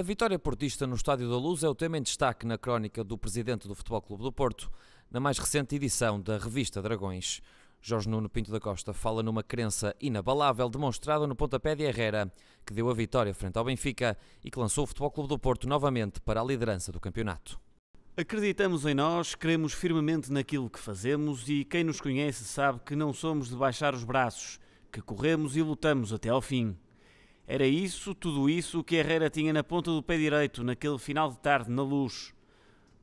A vitória portista no Estádio da Luz é o tema em destaque na crónica do presidente do Futebol Clube do Porto, na mais recente edição da revista Dragões. Jorge Nuno Pinto da Costa fala numa crença inabalável demonstrada no pontapé de Herrera, que deu a vitória frente ao Benfica e que lançou o Futebol Clube do Porto novamente para a liderança do campeonato. Acreditamos em nós, cremos firmemente naquilo que fazemos e quem nos conhece sabe que não somos de baixar os braços, que corremos e lutamos até ao fim. Era isso, tudo isso que Herrera tinha na ponta do pé direito naquele final de tarde na luz.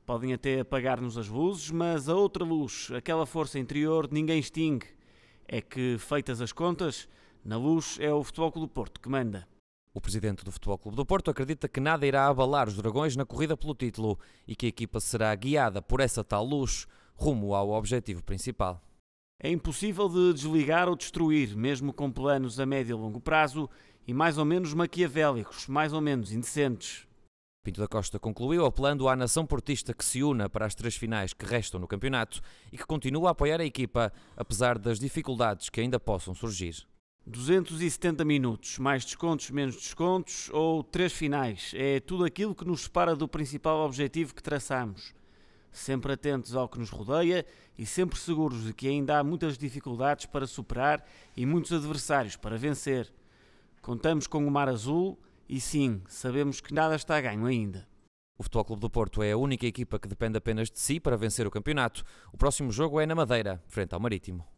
Podem até apagar-nos as luzes, mas a outra luz, aquela força interior, ninguém extingue. É que, feitas as contas, na luz é o Futebol Clube do Porto que manda. O presidente do Futebol Clube do Porto acredita que nada irá abalar os dragões na corrida pelo título e que a equipa será guiada por essa tal luz rumo ao objetivo principal. É impossível de desligar ou destruir, mesmo com planos a médio e longo prazo, e mais ou menos maquiavélicos, mais ou menos indecentes. Pinto da Costa concluiu apelando à nação portista que se una para as três finais que restam no campeonato e que continua a apoiar a equipa, apesar das dificuldades que ainda possam surgir. 270 minutos, mais descontos, menos descontos, ou três finais, é tudo aquilo que nos separa do principal objetivo que traçamos sempre atentos ao que nos rodeia e sempre seguros de que ainda há muitas dificuldades para superar e muitos adversários para vencer. Contamos com o Mar Azul e sim, sabemos que nada está a ganho ainda. O Futebol Clube do Porto é a única equipa que depende apenas de si para vencer o campeonato. O próximo jogo é na Madeira, frente ao Marítimo.